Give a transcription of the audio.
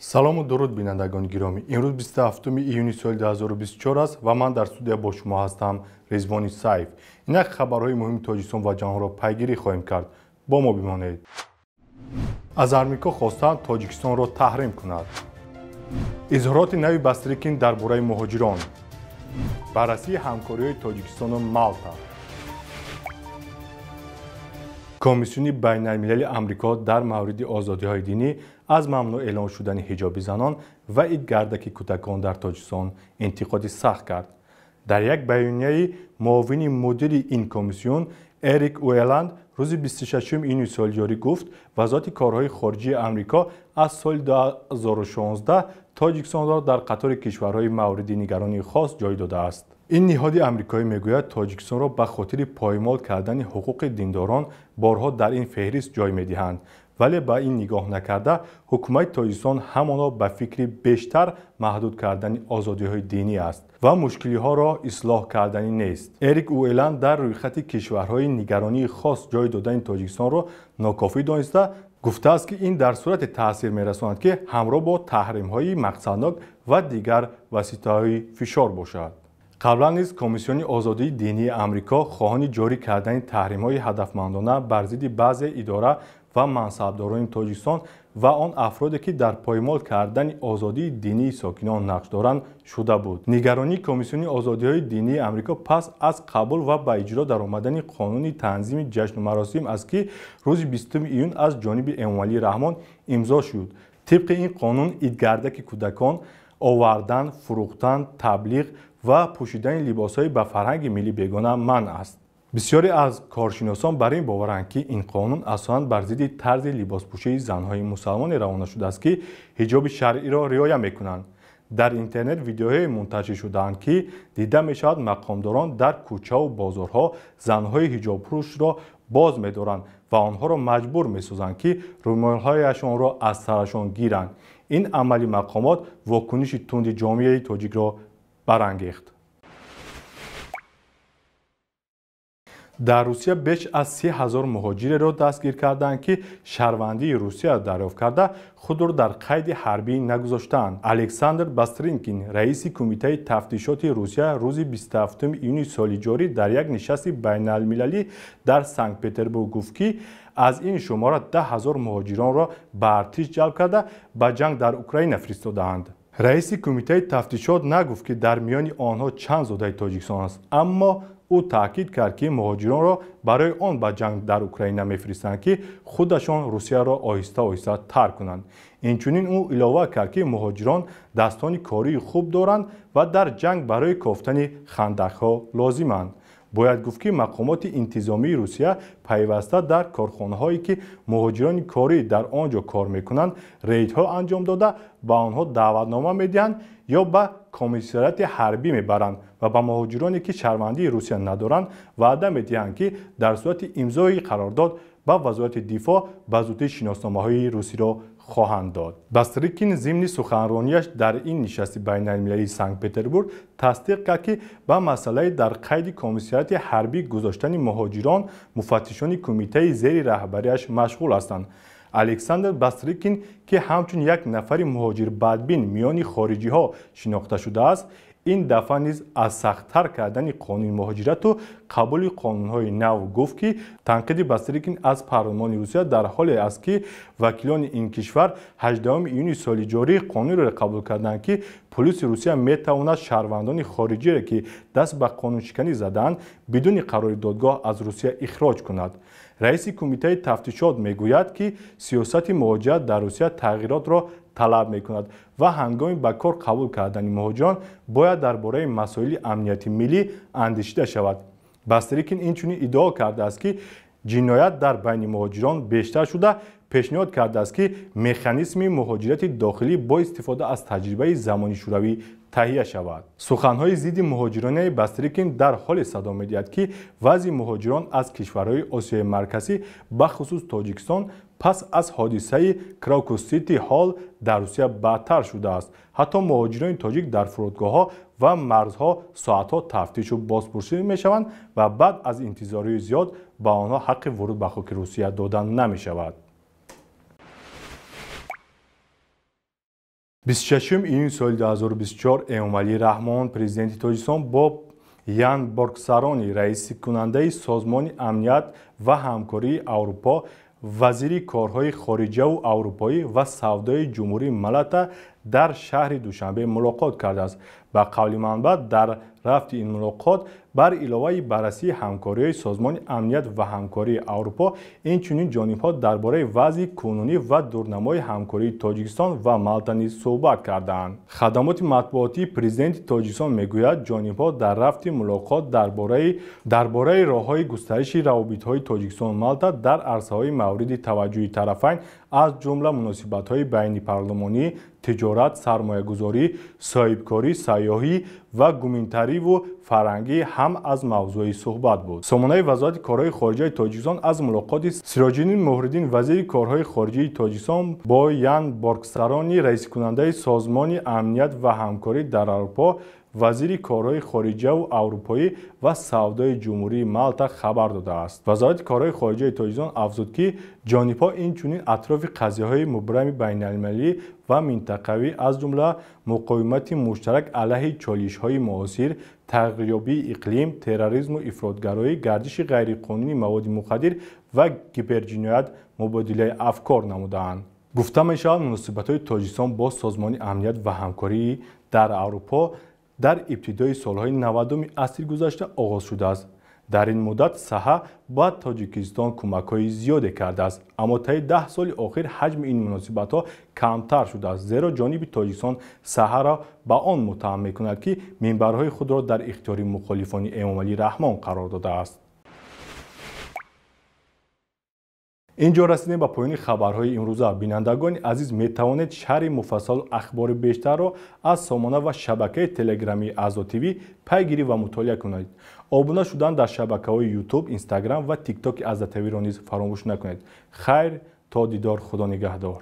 салому дуруд бинандагони гиромӣ имрӯз 27 июни соли 2024 аст ва ман дар студия бо шумо ҳастам резвони саев инак хабарҳои муҳими тоҷикистон ва ҷаҳонро пайгирӣ хоҳем кард бо мо бимонед аз амрико хостанд тоҷикистонро таҳрим кунад изҳороти нави бастрикин дар бораи муҳоҷирон баррасии ҳамкориҳои тоҷикистону малта کمیسیونی بین الملل آمریکا در مورد آزادی های دینی از ممنوع اعلام شدن حجاب زنان و گردک کودکان در تاجیکستان انتقاد سخت کرد در یک بیانیه معاون مدیر این کمیسیون اریک اویلند روز 26 این سال جاری گفت وزارت کارهای خارجی آمریکا از سال 2016 تاجیکستان را در قطار کشورهای مورد نگرانی خاص جای داده است این نهادی آمریکایی میگوید تاجیکستان را به خاطر پایمال کردن حقوق دینداران بارها در این فهرست جای میدهند ولی به این نگاه نکرده حکومت تاجیکستان همانا به فکر بیشتر محدود کردن آزادی های دینی است و مشکلی ها را اصلاح کردنی نیست اریک اویلن در روی کشورهای نگرانی خاص جای دادن تاجیکستان را ناکافی دانسته گفته است که این در صورت تاثیر میرساند که همراه با تحریم های مقصدناک و دیگر وسیطه های فشار باشد قبلا نیز کمیسیون آزادی دینی امریکا خواهان جاری کردن تحریم های هدفمندانه بر ضد بعضی اداره و منصبداران تاجیکستان و آن افرادی که در پایمال کردن آزادی دینی ساکنان نقش دارند شده بود نگرانی کمیسیون آزادی های دینی امریکا پس از قبول و به اجرا در آمدن قانون تنظیم جشن و مراسم است که روز 20 ایون از جانب اموالی رحمان امضا شد طبق این قانون ایدگردک کودکان آوردن، فروختن، تبلیغ و پوشیدن لباسهای به فرهنگ ملی بیگانه من است بسیاری از کارشناسان بر این باورند که این قانون اصلا بر ضد طرز لباس پوشی زنهای مسلمان روانه شده است که حجاب شرعی را رعایت میکنند در اینترنت ویدیوهای منتشر شدند که دیده می مقامداران در کوچه و بازارها زنهای حجاب پوش را باز می و آنها را مجبور می که رومالهایشان را از سرشان گیرند این عملی مقامات واکنش تند جامعه تاجیک را барангехт дар русия беш аз с0 0 муҳоҷиреро дастгир карданд ки шаҳрвандии русия дарёфт карда худро дар қайди ҳарбӣ нагузоштаанд александр бастринкин раиси кумитаи тафтишоти русия рӯзи 27 июни соли ҷорӣ дар як нишасти байналмилалӣ дар санкт-петербург гуфт ки аз ин шумора 10 0 муҳоҷиронро ба артиш ҷалб карда ба ҷанг дар украина фиристодаанд раиси кумитаи тафтишот нагуфт ки дар миёни онҳо чанд зодаи тоҷикистон аст аммо ӯ таъкид кард ки муҳоҷиронро барои он ба ҷанг дар украина мефиристанд ки худашон русияро оҳиста оҳиста тарк кунанд инчунин ӯ илова кард ки муҳоҷирон дастони кории хуб доранд ва дар ҷанг барои кофтани хандақҳо лозиманд باید گفت که مقامات انتظامی روسیه پیوسته در کارخانه هایی که مهاجران کاری در آنجا کار میکنند رید ها انجام داده و آنها دعوت نامه یا به کمیسیارت حربی میبرند و به مهاجرانی که شرمندی روسیه ندارند وعده میدین که در صورت امضای قرارداد به وضعیت دیفا به زودی شناسنامه های روسی را رو خواهند داد بستریکین ضمن سخنرانیش در این نشست بین المللی سنگ پتربورگ تصدیق کرد که به مسئله در قید کمیسیات حربی گذاشتن مهاجران مفتشان کمیته زیر رهبریش مشغول هستند الکساندر باستریکین که همچون یک نفر مهاجر بدبین میانی خارجی ها شناخته شده است ин дафъа низ аз сахттар кардани қонуни муҳоҷирату қабули қонунҳои нав гуфт ки танқиди бастригин аз парлумони русия дар ҳоле аст ки вакилони ин кишвар 8 июни соли ҷорӣ қонунеро қабул карданд ки пулиси русия метавонад шаҳрвандони хориҷиро ки даст ба қонуншиканӣ задаанд бидуни қарори додгоҳ аз русия ихроҷ кунад раиси кумитаи тафтишот мегӯяд ки сиёсати муҳоҷират дар русия тағйиротро طلب میکند و هنگامی به کار قبول کردن مهاجران باید در درباره مسائل امنیتی ملی اندیشیده شود بستریکین اینچنین ادعا کرده است که جنایت در بین مهاجران بیشتر شده پیشنهاد کرده است که مکانیزم مهاجرت داخلی با استفاده از تجربه زمانی شوروی تهیه شود سخنهای زیدی مهاجران بستریکین در حال صدا میدید که وضع مهاجران از کشورهای آسیای مرکزی به خصوص تاجیکستان пас аз ҳодисаи кроукусити ҳол дар русия бадтар шудааст ҳатто муҳоҷирони тоҷик дар фурудгоҳҳо ва марзҳо соатҳо тафтишу бозпурсӣ мешаванд ва баъд аз интизории зиёд ба онҳо ҳаққи вуруд ба хоки русия додан намешавад 26 июн соли 2024 эмомалӣ раҳмон президенти тоҷикистон бо ян борксарони раисикунандаи созмони амният ва ҳамкории аврупо вазири корҳои хориҷаву аврупоӣ ва савдои ҷумҳурии малата در شهر دوشنبه ملاقات کرده است و قول منبع در رفت این ملاقات بر علاوه بررسی همکاری سازمان امنیت و همکاری اروپا این چنین جانب ها درباره وضع کنونی و دورنمای همکاری تاجیکستان و مالتا نیز صحبت کردند خدمات مطبوعاتی پرزیدنت تاجیکستان میگوید جانب ها در رفت ملاقات درباره درباره راههای گسترش روابط های تاجیکستان مالتا در عرصه های مورد توجه طرفین از جمله مناسبت های بین پارلمانی تجارت، سرمایه گذاری، سایبکاری، سیاهی و گومینتری و فرنگی هم از موضوعی صحبت بود. سامانه وزارت کارهای خارجه تاجیکستان از ملاقات سراجین مهردین وزیر کارهای خارجه تاجیکستان با یان بارکسرانی رئیس کننده سازمان امنیت و همکاری در اروپا وزیر کارهای خارجه و اروپایی و سودای جمهوری مالتا خبر داده است وزارت کارهای خارجه تاجیکستان افزود که جانیپا این چنین اطراف قضیه های مبرم بین و منطقوی از جمله مقاومت مشترک علیه چالش های معاصر تغییبی اقلیم تروریسم و افرادگرایی گردش غیرقانونی مواد مخدر و گیبرجنایت مبادله افکار نمودهاند گفته می شود مناسبت های تاجیکستان با سازمان امنیت و همکاری در اروپا در ابتدای سالهای 90 اصیل گذشته آغاز شده است در این مدت سحه با تاجیکستان کمک های زیاده کرده است اما تا ده سال آخر حجم این مناسبت ها کمتر شده است زیرا جانب تاجیکستان سحه را به آن متهم می کند که منبرهای خود را در اختیار مخالفان امام علی رحمان قرار داده است инҷо расидем ба поёни хабарҳои имрӯза бинандагони азиз метавонед шаҳри муфассал ахбори бештарро аз сомона ва шабакаи телеграмии азотиви пайгирӣ ва мутолиа кунед обуна шудан дар шабакаҳои ютуб инстаграм ва тиктоки азотавиро низ фаромӯш накунед хайр то дидор худо нигаҳдор